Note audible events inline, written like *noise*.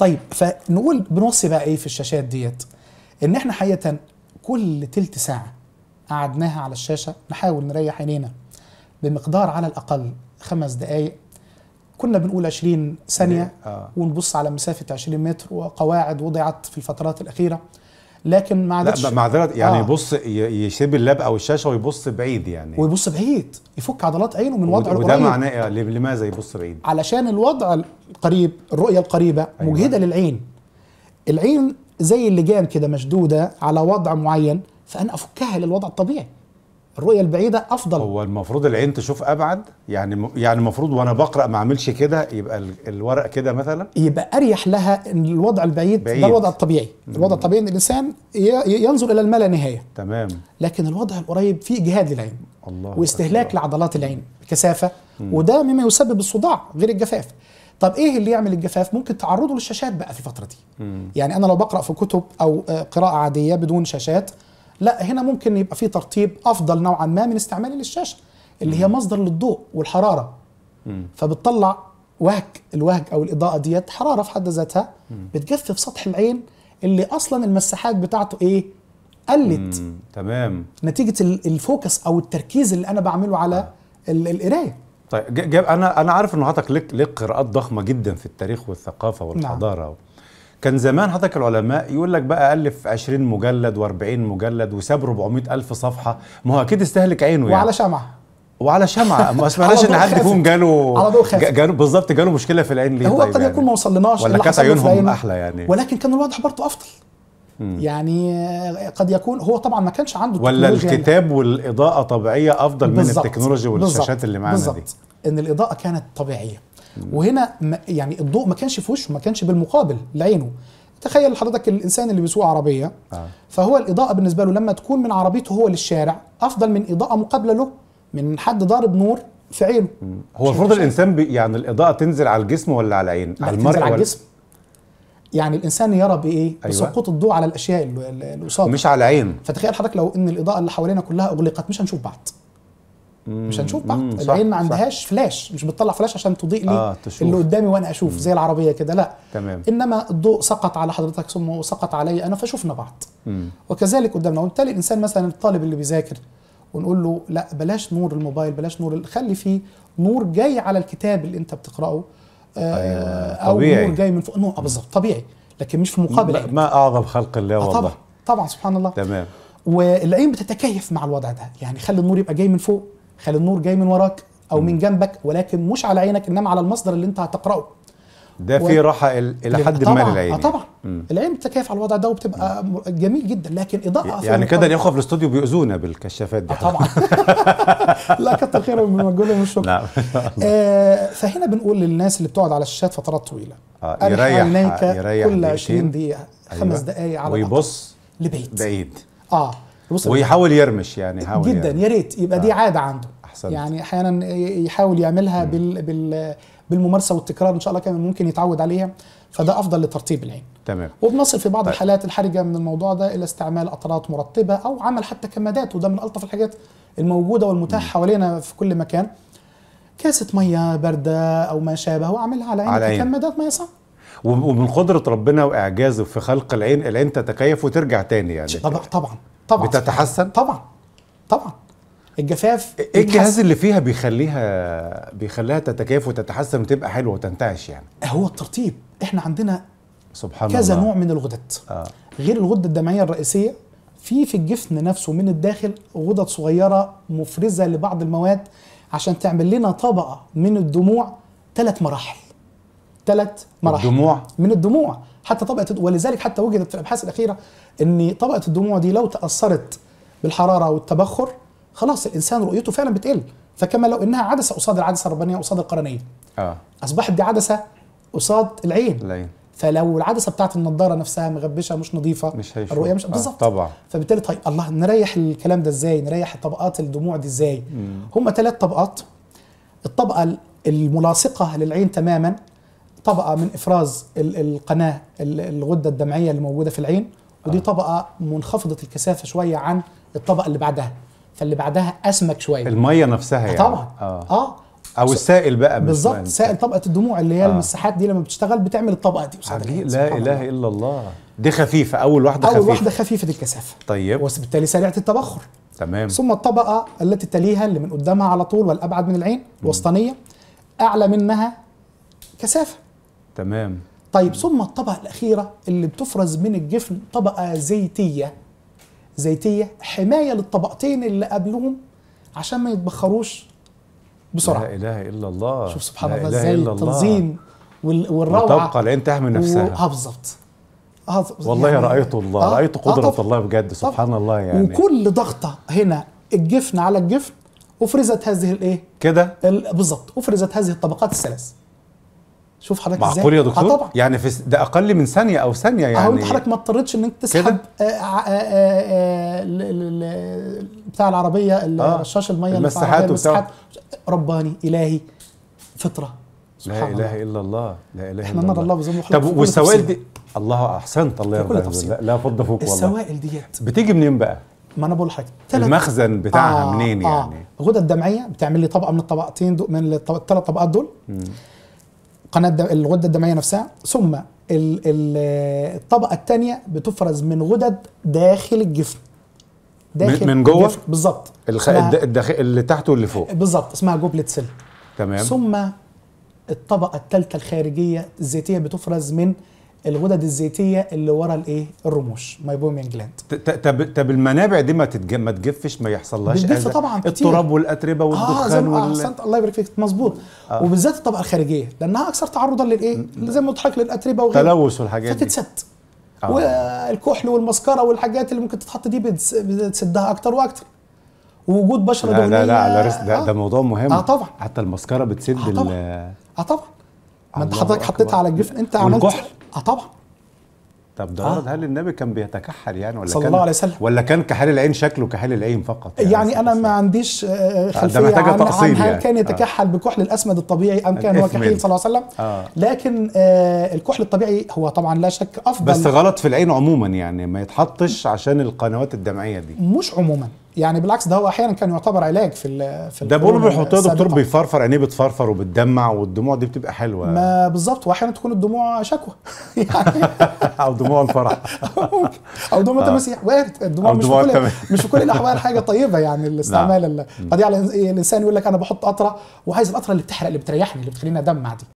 طيب فنقول بنوصي بقى ايه في الشاشات ديت ان احنا حقيقه كل تلت ساعه قعدناها على الشاشه نحاول نريح عينينا بمقدار على الاقل خمس دقائق كنا بنقول 20 ثانيه آه. ونبص على مسافه 20 متر وقواعد وضعت في الفترات الاخيره لكن ما عادتش لا معذره يعني آه. يبص يسيب اللاب او الشاشه ويبص بعيد يعني ويبص بعيد يفك عضلات عينه من وضعه القريب وده معناه إيه؟ لماذا يبص بعيد؟ علشان الوضع القريب الرؤيه القريبه أيوة. مجهده للعين العين زي اللجام كده مشدوده على وضع معين فانا افكها للوضع الطبيعي الرؤيه البعيده افضل هو المفروض العين تشوف ابعد يعني يعني المفروض وانا بقرا ما اعملش كده يبقى الورق كده مثلا يبقى اريح لها ان الوضع البعيد بعيد. ده الوضع الطبيعي الوضع الطبيعي ان الانسان ينظر الى الملا نهايه تمام لكن الوضع القريب فيه اجهاد للعين الله واستهلاك الله. لعضلات العين كثافه وده مما يسبب الصداع غير الجفاف طب ايه اللي يعمل الجفاف ممكن تعرضه للشاشات بقى في الفتره دي مم. يعني انا لو بقرا في كتب او آه، قراءه عاديه بدون شاشات لا هنا ممكن يبقى في ترطيب افضل نوعا ما من استعمالي للشاشه اللي هي مصدر للضوء والحراره فبتطلع وهج الوهج او الاضاءه ديت حراره في حد ذاتها بتجفف سطح العين اللي اصلا المساحات بتاعته ايه قلت تمام نتيجه الفوكس او التركيز اللي انا بعمله على آه. القرايه طيب جاب انا انا عارف ان حضرتك لك قراءات ضخمه جدا في التاريخ والثقافه نعم. والحضاره نعم. كان زمان حضرتك العلماء يقول لك بقى الف 20 مجلد و40 مجلد وساب 400 الف صفحه ما هو اكيد استهلك عينه يعني وعلى شمعه وعلى شمعه *laughs* ما سمعناش ان حد فيهم جاله على ضوء خاسر جاله بالظبط جاله مشكله في العين ليه هو طيب قد يعني. يكون ما وصلناش ولا كانت عيونهم احلى يعني ولكن كان الواضح برضه افضل يعني آه، قد يكون هو طبعا ما كانش عنده ولا يعني. الكتاب يعني. والاضاءه طبيعيه افضل من التكنولوجيا والشاشات اللي معانا دي بالظبط ان الاضاءه كانت طبيعيه وهنا يعني الضوء ما كانش في وشه ما كانش بالمقابل لعينه تخيل حضرتك الانسان اللي بيسوق عربيه آه. فهو الاضاءه بالنسبه له لما تكون من عربيته هو للشارع افضل من اضاءه مقابله له من حد ضارب نور في عينه هو المفروض الانسان بي يعني الاضاءه تنزل على الجسم ولا على العين على المرء على الجسم يعني الانسان يرى بايه أيوة. بسقوط الضوء على الاشياء اللي قصاده مش على العين فتخيل حضرتك لو ان الاضاءه اللي حوالينا كلها اغلقت مش هنشوف بعض مش هنشوف بعض العين ما عندهاش فلاش مش بتطلع فلاش عشان تضيء لي آه اللي قدامي وانا اشوف مم. زي العربيه كده لا تمام انما الضوء سقط على حضرتك ثم سقط علي انا فشفنا بعض مم. وكذلك قدامنا وبالتالي الانسان مثلا الطالب اللي بيذاكر ونقول له لا بلاش نور الموبايل بلاش نور خلي فيه نور جاي على الكتاب اللي انت بتقراه آه، أيوة. او طبيعي. نور جاي من فوق نور آه، بالظبط طبيعي لكن مش في مقابل ما, ما اعظم خلق الله آه، والله طبعا طبعا سبحان الله تمام والعين بتتكيف مع الوضع ده يعني خلي النور يبقى جاي من فوق خلي النور جاي من وراك او م. من جنبك ولكن مش على عينك انما على المصدر اللي انت هتقراه ده و... في راحه الى حد ما للعين طبعا آه، العين بتتكيف على الوضع ده وبتبقى م. جميل جدا لكن اضاءه يعني كده الاخوه في الاستوديو بيؤذونا بالكشافات دي آه، طبعا *laughs* لا كتر خيرهم من مجهودهم شكرا نعم آه، فهنا بنقول للناس اللي بتقعد على الشاشات فترات طويله آه يريح عينيك كل 20 دقيقه خمس أيوة. دقائق على ويبص لبعيد بعيد اه ويحاول يرمش يعني يحاول جدا يا ريت يبقى دي آه، عاده عنده أحسنت. يعني احيانا يحاول يعملها بال بال بالممارسه والتكرار ان شاء الله كان ممكن يتعود عليها فده افضل لترطيب العين تمام وبنصل في بعض طيب. الحالات الحرجه من الموضوع ده الى استعمال قطرات مرطبه او عمل حتى كمادات وده من الطف الحاجات الموجوده والمتاحه حوالينا في كل مكان كاسه ميه بارده او ما شابه واعملها على عينك كمادات ميه صعبه ومن قدره ربنا واعجازه في خلق العين العين تتكيف وترجع تاني يعني طبعا طبعا طبعا بتتحسن طبعا طبعا الجفاف ايه الجهاز اللي فيها بيخليها بيخليها تتكيف وتتحسن وتبقى حلوه وتنتعش يعني هو الترطيب احنا عندنا سبحان كذا الله. نوع من الغدد آه. غير الغده الدمعيه الرئيسيه في في الجفن نفسه من الداخل غدد صغيره مفرزه لبعض المواد عشان تعمل لنا طبقه من الدموع ثلاث مراحل ثلاث مراحل الدموع من الدموع حتى طبقه ولذلك حتى وجدت في الابحاث الاخيره ان طبقه الدموع دي لو تاثرت بالحراره والتبخر خلاص الانسان رؤيته فعلا بتقل فكما لو انها عدسه قصاد العدسه الربانيه قصاد القرنيه اه اصبحت دي عدسه قصاد العين العين فلو العدسه بتاعت النضاره نفسها مغبشه مش نظيفه مش هيشوف. الرؤيه مش آه بالظبط طبعا فبالتالي طيب الله نريح الكلام ده ازاي نريح طبقات الدموع دي ازاي هم ثلاث طبقات الطبقه الملاصقه للعين تماما طبقه من افراز القناه الغده الدمعيه اللي موجوده في العين ودي آه. طبقه منخفضه الكثافه شويه عن الطبقه اللي بعدها فاللي بعدها اسمك شويه الميه نفسها يعني طبعا اه, آه. او السائل بقى بالظبط يعني. سائل طبقه الدموع اللي هي آه. المساحات دي لما بتشتغل بتعمل الطبقه دي عجيب لا اله الا الله دي خفيفه اول واحده اول خفيفة. واحده خفيفه الكثافه طيب وبالتالي سريعه التبخر تمام ثم الطبقه التي تليها اللي من قدامها على طول والابعد من العين الوسطانيه اعلى منها كثافه تمام طيب ثم الطبقه الاخيره اللي بتفرز من الجفن طبقه زيتيه زيتيه حمايه للطبقتين اللي قبلهم عشان ما يتبخروش بسرعه لا اله الا الله شوف سبحان الله ازاي التنظيم والروعه وتبقى العين تحمي نفسها آه، بالظبط آه، والله يعني رايت الله آه رايت آه، قدره آه الله بجد سبحان طبعا. الله يعني وكل ضغطه هنا الجفن على الجفن افرزت هذه الايه كده بالظبط افرزت هذه الطبقات الثلاث شوف حضرتك ازاي معقول يا دكتور؟ آه طبعا يعني في ده اقل من ثانيه او ثانيه يعني اهو انت حضرتك ما اضطرتش انك تسحب آه،, آه آه, آه، بتاع العربيه آه الميه المساحات المسحات رباني الهي فطره لا اله الا الله لا اله احنا نرى الله بظلم طب والسوائل دي الله احسنت الله يرضى تفصيل لا فض فوق والله السوائل ديت بتيجي منين بقى؟ ما انا بقول حاجه المخزن بتاعها آه منين آه. يعني؟ الغدد آه. الدمعيه بتعمل لي طبقه من الطبقتين دول من الثلاث طبقات دول مم. قناه الغده الدمويه نفسها ثم الطبقه الثانيه بتفرز من غدد داخل الجفن داخل من جوه بالظبط الخ... الداخل اللي تحت واللي فوق بالظبط اسمها جوبلت سيل تمام ثم الطبقه الثالثه الخارجيه الزيتيه بتفرز من الغدد الزيتيه اللي ورا الايه الرموش مايبوميان جلاند طب طب المنابع دي ما تتج... ما تجفش ما يحصلهاش بتجف طبعا كتير. التراب والاتربه آه، والدخان آه وال... احسنت الله يبارك فيك مظبوط آه. وبالذات الطبقه الخارجيه لانها اكثر تعرضا للايه زي ما قلت للاتربه وغيره تلوث والحاجات دي فتتسد آه. والكحل والمسكره والحاجات اللي ممكن تتحط دي بتسدها اكتر واكتر ووجود بشره لا لا لا, لا ده, آه. ده موضوع مهم اه طبعا حتى المسكره بتسد اه طبعا, آه طبعا. ما انت حضرتك حطيتها على الجفن انت عملت اه طبعا طب ده آه. هل النبي كان بيتكحل يعني ولا صلى كان الله عليه وسلم ولا كان كحال العين شكله كحال العين فقط يعني, يعني انا ما عنديش آه، آه، خلفيه ده عن, عن هل يعني. كان آه. يتكحل آه. بكحل الاسمد الطبيعي ام كان هو كحيل صلى الله عليه وسلم آه. لكن آه الكحل الطبيعي هو طبعا لا شك افضل بس غلط في العين عموما يعني ما يتحطش عشان القنوات الدمعيه دي مش عموما يعني بالعكس ده هو احيانا كان يعتبر علاج في في ده بيقولوا بيحطها دكتور بيفرفر عينيه بتفرفر وبتدمع والدموع دي بتبقى حلوه ما بالظبط واحيانا تكون الدموع شكوى *laughs* يعني *laughs* او دموع الفرح *laughs* او دموع آه. التماسيح وارد الدموع مش في كل مش في كل الاحوال حاجه طيبه يعني نعم. الاستعمال قضيه على إيه، الانسان يقول لك انا بحط قطره وعايز القطره اللي بتحرق اللي بتريحني اللي بتخليني ادمع دي